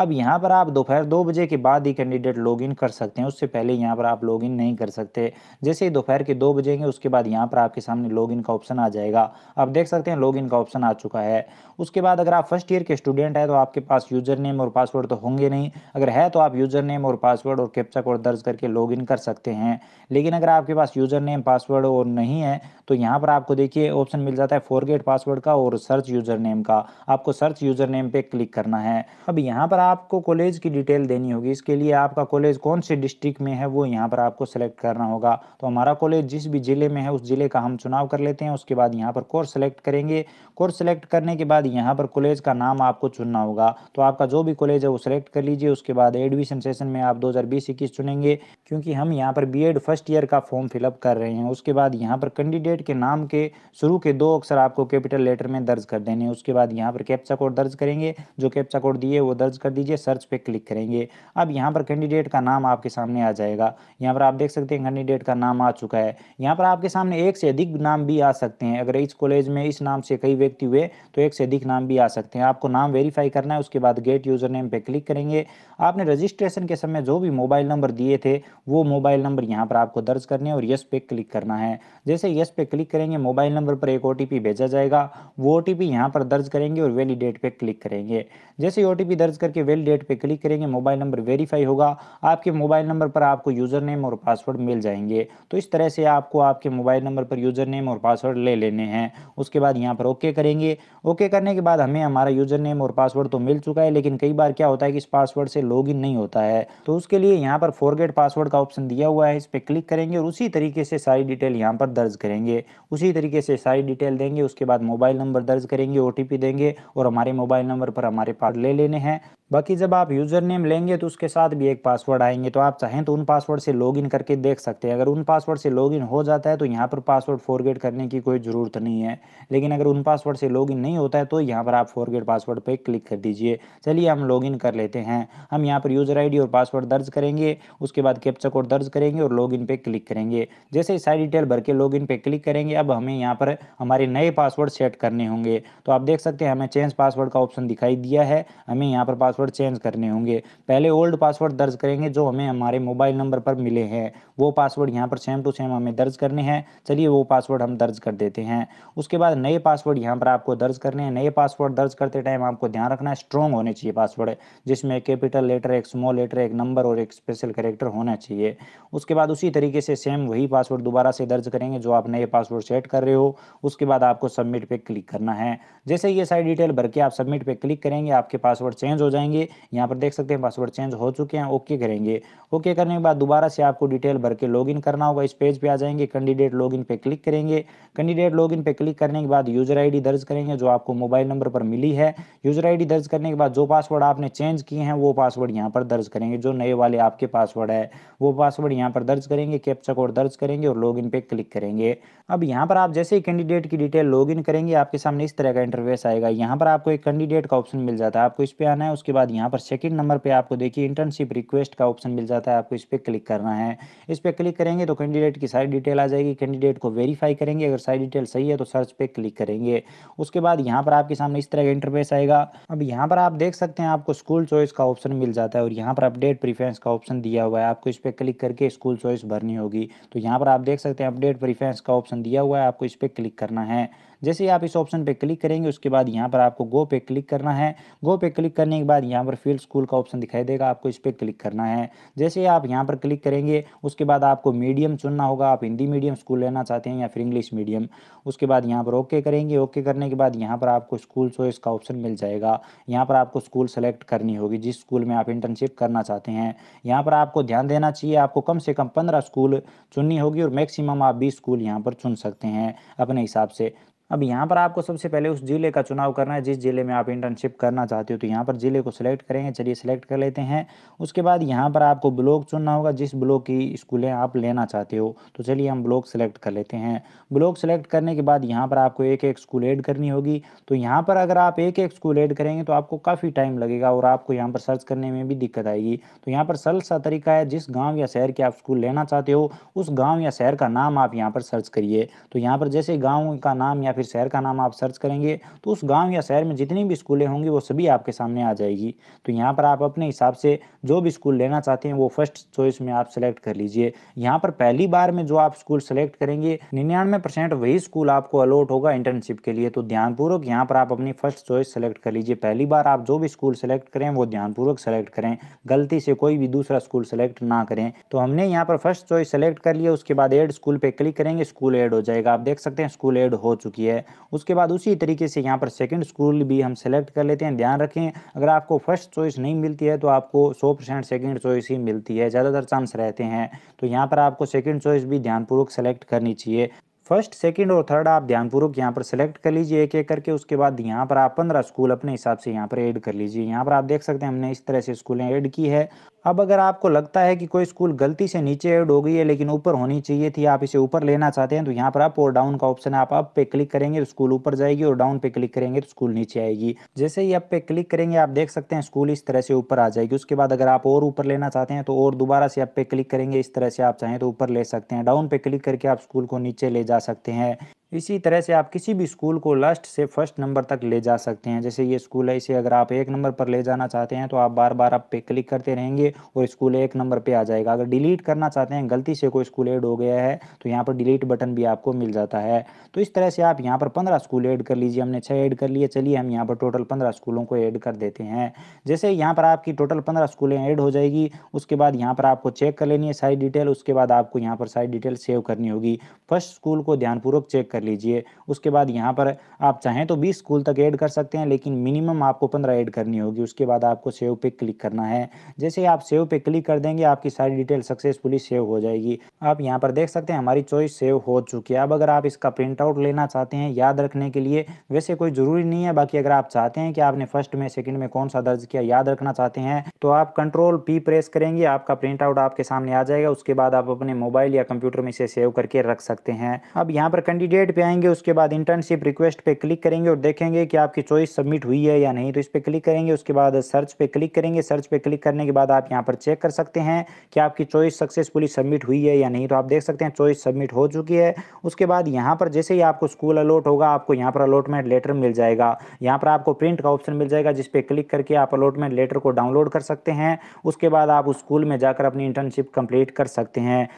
अब यहाँ पर आप दोपहर दो बजे के बाद ही कैंडिडेट लॉगिन कर सकते हैं उससे पहले यहाँ पर आप लॉगिन नहीं कर सकते जैसे ही दोपहर के दो बजेंगे उसके बाद यहाँ पर आपके सामने लॉगिन का ऑप्शन आ जाएगा आप देख सकते हैं लॉगिन का ऑप्शन आ चुका है उसके बाद अगर आप फर्स्ट ईयर के स्टूडेंट हैं तो आपके पास यूजर नेम और पासवर्ड तो होंगे नहीं अगर है तो आप यूजर नेम और पासवर्ड और कैप्चा कोड दर्ज करके इन कर सकते हैं लेकिन अगर आपके पास यूजर नेम पासवर्ड और नहीं है तो यहाँ पर आपको देखिए ऑप्शन मिल जाता है फोरगेट पासवर्ड का और सर्च यूजर नेम का आपको सर्च यूजर नेम पे क्लिक करना है अब यहाँ पर आप आपको कॉलेज की डिटेल देनी होगी इसके लिए आपका कॉलेज कौन से डिस्ट्रिक्ट में है वो यहाँ पर आपको सेलेक्ट करना होगा तो हमारा कॉलेज जिस भी ज़िले में है उस ज़िले का हम चुनाव कर लेते हैं उसके बाद यहाँ पर कोर्स सेलेक्ट करेंगे कोर्स सेलेक्ट करने के बाद यहाँ पर कॉलेज का नाम आपको चुनना होगा तो आपका जो भी कॉलेज है वो सिलेक्ट कर लीजिए उसके बाद एडमिशन सेशन में आप दो हज़ार चुनेंगे क्योंकि हम यहाँ पर बी फर्स्ट ईयर का फॉर्म फिलअप कर रहे हैं उसके बाद यहाँ पर कैंडिडेट के नाम के शुरू के दो अक्सर आपको कैपिटल लेटर में दर्ज कर देने उसके बाद यहाँ पर कैप्चा कोड दर्ज करेंगे जो कैप्चा कोड दिए वो दर्ज कर कर दीजिए सर्च पे क्लिक करेंगे अब यहाँ पर कैंडिडेट का नाम आपके सामने आ जाएगा यहाँ पर आप देख सकते हैं कैंडिडेट का नाम आ चुका है यहाँ पर आपके सामने एक से अधिक नाम भी आ सकते हैं अगर इस कॉलेज में इस नाम से कई व्यक्ति हुए तो एक से अधिक नाम भी आ सकते हैं आपको नाम वेरीफाई करना है उसके बाद गेट यूजर नेम पर क्लिक करेंगे आपने रजिस्ट्रेशन के समय जो भी मोबाइल नंबर दिए थे वो मोबाइल नंबर यहाँ पर आपको दर्ज करने और यस पे क्लिक करना है जैसे यस पे क्लिक करेंगे मोबाइल नंबर पर एक ओ भेजा जाएगा वो ओ टी यहाँ पर दर्ज करेंगे और वेलीडेट पे क्लिक करेंगे जैसे ओ दर्ज करके के वेल डेट पे क्लिक करेंगे मोबाइल नंबर वेरीफाई होगा आपके मोबाइल नंबर पर आपको यूज़र नेम और पासवर्ड मिल जाएंगे तो इस तरह से आपको आपके मोबाइल नंबर पर यूज़र नेम और पासवर्ड ले लेने हैं उसके बाद यहाँ पर ओके करेंगे ओके करने के बाद हमें हमारा यूज़र नेम और पासवर्ड तो मिल चुका है लेकिन कई बार क्या होता है कि इस पासवर्ड से लॉग नहीं होता है तो उसके लिए यहाँ पर फॉरगेट पासवर्ड का ऑप्शन दिया हुआ है इस पर क्लिक करेंगे और उसी तरीके से सारी डिटेल यहाँ पर दर्ज करेंगे उसी तरीके से सारी डिटेल देंगे उसके बाद मोबाइल नंबर दर्ज करेंगे ओ देंगे और हमारे मोबाइल नंबर पर हमारे पास ले लेने हैं बाकी जब आप यूज़र नेम लेंगे तो उसके साथ भी एक पासवर्ड आएंगे तो आप चाहें तो उन पासवर्ड से लॉगिन करके देख सकते हैं अगर उन पासवर्ड से लॉगिन हो जाता है तो यहाँ पर पासवर्ड फॉरगेट करने की कोई ज़रूरत नहीं है लेकिन अगर उन पासवर्ड से लॉगिन नहीं होता है तो यहाँ पर आप फॉरगेट पासवर्ड पर क्लिक कर दीजिए चलिए हम लॉगिन कर लेते हैं हम यहाँ पर यूज़र आई और पासवर्ड दर्ज करेंगे उसके बाद कैप्चा कोड दर्ज करेंगे और लॉग इन क्लिक करेंगे जैसे ही सारी डिटेल भर के लॉग इन क्लिक करेंगे अब हमें यहाँ पर हमारे नए पासवर्ड सेट करने होंगे तो आप देख सकते हैं हमें चेंज पासवर्ड का ऑप्शन दिखाई दिया है हमें यहाँ पर पासवर्ड पासवर्ड चेंज करने होंगे पहले ओल्ड पासवर्ड दर्ज करेंगे जो हमें हमारे मोबाइल नंबर पर मिले हैं वो पासवर्ड यहाँ पर सेम टू सेम हमें दर्ज करने हैं चलिए वो पासवर्ड हम दर्ज कर देते हैं उसके बाद नए पासवर्ड यहाँ पर आपको दर्ज करने हैं नए पासवर्ड दर्ज करते टाइम आपको ध्यान रखना है स्ट्रॉन्ग होने चाहिए पासवर्ड जिसमें कैपिटल लेटर एक स्मॉल लेटर एक नंबर और एक स्पेशल करेक्टर होना चाहिए उसके बाद उसी तरीके से सेम वही पासवर्ड दोबारा से दर्ज करेंगे जो आप नए पासवर्ड सेट कर रहे हो उसके बाद आपको सबमिट पे क्लिक करना है जैसे ये सारी डिटेल भर के आप सबमिट पे क्लिक करेंगे आपके पासवर्ड चेंज हो जाएंगे करेंगे यहाँ पर देख सकते हैं पासवर्ड चेंज हो चुके हैं ओके करेंगे ओके करने के बाद दोबारा से आपको डिटेल भर के लॉगिन करना होगा इस पेज पे आ जाएंगे कैंडिडेट लॉगिन पे क्लिक करेंगे कैंडिडेट लॉगिन पे क्लिक करने के बाद यूजर आई दर्ज करेंगे जो आपको मोबाइल नंबर पर मिली है यूजर आई दर्ज करने के बाद जो पासवर्ड आपने चेंज किए हैं वो पासवर्ड यहाँ पर दर्ज करेंगे जो नए वाले आपके पासवर्ड है वो पासवर्ड यहाँ पर दर्ज करेंगे कैप्चा कोड दर्ज करेंगे और लॉग पे क्लिक करेंगे अब यहाँ पर आप जैसे ही कैंडिडेट की डिटेल लॉग करेंगे आपके सामने इस तरह का इंटरफेस आएगा यहाँ पर आपको एक कैंडिडेट का ऑप्शन मिल जाता है आपको इस पे आना है उसके बाद बाद यहाँ पर सेकंड नंबर पे आपको देखिए इंटर्नशिप रिक्वेस्ट का ऑप्शन मिल जाता है आपको इस पर क्लिक करना है इस पर क्लिक करेंगे तो कैंडिडेट की सारी डिटेल आ जाएगी कैंडिडेट को वेरीफाई करेंगे अगर सारी डिटेल सही है तो सर्च पे क्लिक करेंगे उसके बाद यहाँ पर आपके सामने इस तरह का इंटरफेस आएगा अब यहाँ पर आप देख सकते हैं आपको स्कूल चॉइस का ऑप्शन मिल जाता है और यहाँ पर अपडेट प्रीफेंस का ऑप्शन दिया हुआ है आपको इस पर क्लिक करके स्कूल चॉइस भरनी होगी तो यहाँ पर आप देख सकते हैं अपडेट प्रीफेंस का ऑप्शन दिया हुआ है आपको इस पर क्लिक करना है जैसे आप इस ऑप्शन पे क्लिक करेंगे उसके बाद यहाँ पर आपको गो पे क्लिक करना है गो पे क्लिक करने के बाद यहाँ पर फील्ड स्कूल का ऑप्शन दिखाई देगा आपको इस पर क्लिक करना है जैसे आप यहाँ पर क्लिक करेंगे उसके बाद आपको मीडियम चुनना होगा आप हिंदी मीडियम स्कूल लेना चाहते हैं या फिर इंग्लिश मीडियम उसके बाद यहाँ पर ओके करेंगे ओके करने के बाद यहाँ पर आपको स्कूल चॉइस का ऑप्शन मिल जाएगा यहाँ पर आपको स्कूल सेलेक्ट करनी होगी जिस स्कूल में आप इंटर्नशिप करना चाहते हैं यहाँ पर आपको ध्यान देना चाहिए आपको कम से कम पंद्रह स्कूल चुननी होगी और मैक्सिमम आप बीस स्कूल यहाँ पर चुन सकते हैं अपने हिसाब से अब यहाँ पर आपको सबसे पहले उस जिले का चुनाव करना है जिस जिले में आप इंटर्नशिप करना चाहते हो तो यहाँ पर जिले को सिलेक्ट करेंगे चलिए सिलेक्ट कर लेते हैं उसके बाद यहाँ पर आपको ब्लॉक चुनना होगा जिस ब्लॉक की स्कूलें आप लेना चाहते हो तो चलिए हम ब्लॉक सेलेक्ट कर लेते हैं ब्लॉक सेलेक्ट करने के बाद यहाँ पर आपको एक एक स्कूल एड करनी होगी तो यहाँ पर अगर आप एक एक स्कूल एड करेंगे तो आपको काफ़ी टाइम लगेगा और आपको यहाँ पर सर्च करने में भी दिक्कत आएगी तो यहाँ पर सरल सा तरीका है जिस गाँव या शहर के आप स्कूल लेना चाहते हो उस गाँव या शहर का नाम आप यहाँ पर सर्च करिए तो यहाँ पर जैसे गाँव का नाम या फिर शहर का नाम आप सर्च करेंगे तो उस गांव या शहर में जितनी भी स्कूलें होंगी वो सभी आपके सामने आ जाएगी तो यहाँ पर आप अपने हिसाब से जो भी स्कूल लेना चाहते हैं वो फर्स्ट चॉइस में आप सेलेक्ट कर लीजिए यहाँ पर पहली बार में जो आप स्कूल सेलेक्ट करेंगे निन्यानवे परसेंट वही स्कूल आपको अलॉट होगा इंटर्नशिप के लिए तो ध्यानपूर्वक यहाँ पर आप अपनी फर्स्ट चॉइस सेलेक्ट कर लीजिए पहली बार आप जो भी स्कूल सेलेक्ट करें वो ध्यानपूर्वक सेलेक्ट करें गलती से कोई भी दूसरा स्कूल सेलेक्ट ना करें तो हमने यहाँ पर फर्स्ट चॉइस सेलेक्ट कर लिया उसके बाद एड स्कूल पे क्लिक करेंगे स्कूल एड हो जाएगा आप देख सकते हैं स्कूल एड हो चुकी है है उसके बाद उसी तरीके से यहाँ पर सेकंड स्कूल भी हम सेलेक्ट कर लेते हैं ध्यान रखें अगर आपको फर्स्ट चॉइस नहीं मिलती है तो आपको सौ परसेंट सेकेंड चॉइस ही मिलती है ज़्यादातर चांस रहते हैं तो यहाँ पर आपको सेकेंड चॉइस भी ध्यानपूर्वक सेलेक्ट करनी चाहिए फर्स्ट सेकंड और थर्ड आप ध्यानपूर्वक यहाँ पर सेलेक्ट कर लीजिए एक एक करके उसके बाद यहाँ पर आप पंद्रह स्कूल अपने हिसाब से यहाँ पर ऐड कर लीजिए यहाँ पर आप देख सकते हैं हमने इस तरह से स्कूलें ऐड की है अब अगर आपको लगता है कि कोई स्कूल गलती से नीचे एड हो गई है लेकिन ऊपर होनी चाहिए थी आप इसे ऊपर लेना चाहते हैं तो यहाँ पर आप और डाउन का ऑप्शन है आप अप पे क्लिक करेंगे तो स्कूल ऊपर जाएगी और डाउन पे क्लिक करेंगे तो स्कूल नीचे आएगी जैसे ही अप पे क्लिक करेंगे आप देख सकते हैं स्कूल इस तरह से ऊपर आ जाएगी उसके बाद अगर आप और ऊपर लेना चाहते हैं तो और दोबारा से अप पे क्लिक करेंगे इस तरह से आप चाहें तो ऊपर ले सकते हैं डाउन पे क्लिक करके आप स्कूल को नीचे ले जा सकते हैं इसी तरह से आप किसी भी स्कूल को लास्ट से फर्स्ट नंबर तक ले जा सकते हैं जैसे ये स्कूल है इसे अगर आप एक नंबर पर ले जाना चाहते हैं तो आप बार बार आप पे क्लिक करते रहेंगे और स्कूल एक नंबर पे आ जाएगा अगर डिलीट करना चाहते हैं गलती से कोई स्कूल ऐड हो गया है तो यहाँ पर डिलीट बटन भी आपको मिल जाता है तो इस तरह से आप यहाँ पर पंद्रह स्कूल ऐड कर लीजिए हमने छः ऐड कर लिए चलिए हम यहाँ पर टोटल पंद्रह स्कूलों को ऐड कर देते हैं जैसे यहाँ पर आपकी टोटल पंद्रह स्कूलें ऐड हो जाएगी उसके बाद यहाँ पर आपको चेक कर लेनी है सारी डिटेल उसके बाद आपको यहाँ पर सारी डिटेल सेव करनी होगी फर्स्ट स्कूल को ध्यानपूर्वक चेक कर कर लीजिए उसके बाद यहाँ पर आप चाहें तो बीस स्कूल तक ऐड कर सकते हैं लेकिन मिनिमम आपको पंद्रह ऐड करनी होगी उसके बाद आपको सेव पे क्लिक करना है जैसे आप सेव पे क्लिक कर देंगे आपकी सारी डिटेल सक्सेसफुली सेव हो जाएगी आप यहाँ पर देख सकते हैं हमारी चॉइस सेव हो चुकी है अब अगर आप इसका प्रिंट आउट लेना चाहते हैं याद रखने के लिए वैसे कोई ज़रूरी नहीं है बाकी अगर आप चाहते हैं कि आपने फर्स्ट में सेकंड में कौन सा दर्ज किया याद रखना चाहते हैं तो आप कंट्रोल पी प्रेस करेंगे आपका प्रिंट आउट आपके सामने आ जाएगा उसके बाद आप अपने मोबाइल या कंप्यूटर में इसे सेव करके रख सकते हैं अब यहाँ पर कैंडिडेट वेबसाइट पे आएंगे उसके बाद इंटर्नशिप रिक्वेस्ट पे क्लिक करेंगे और देखेंगे कि आपकी चॉइस सबमिट हुई है या नहीं तो इस पर क्लिक करेंगे उसके बाद सर्च पे क्लिक करेंगे सर्च पे क्लिक करने के बाद आप यहाँ पर चेक कर सकते हैं कि आपकी चॉइस सक्सेसफुली सबमिट हुई है या नहीं तो आप देख सकते हैं चॉइस सबमिट हो चुकी है उसके बाद यहाँ पर जैसे ही आपको स्कूल अलॉट होगा आपको यहाँ पर अलॉटमेंट लेटर मिल जाएगा यहाँ पर आपको प्रिंट का ऑप्शन मिल जाएगा जिस पर क्लिक करके आप अलॉटमेंट लेटर को डाउनलोड कर सकते हैं उसके बाद आप उस स्कूल में जाकर अपनी इंटर्नशिप कंप्लीट कर सकते हैं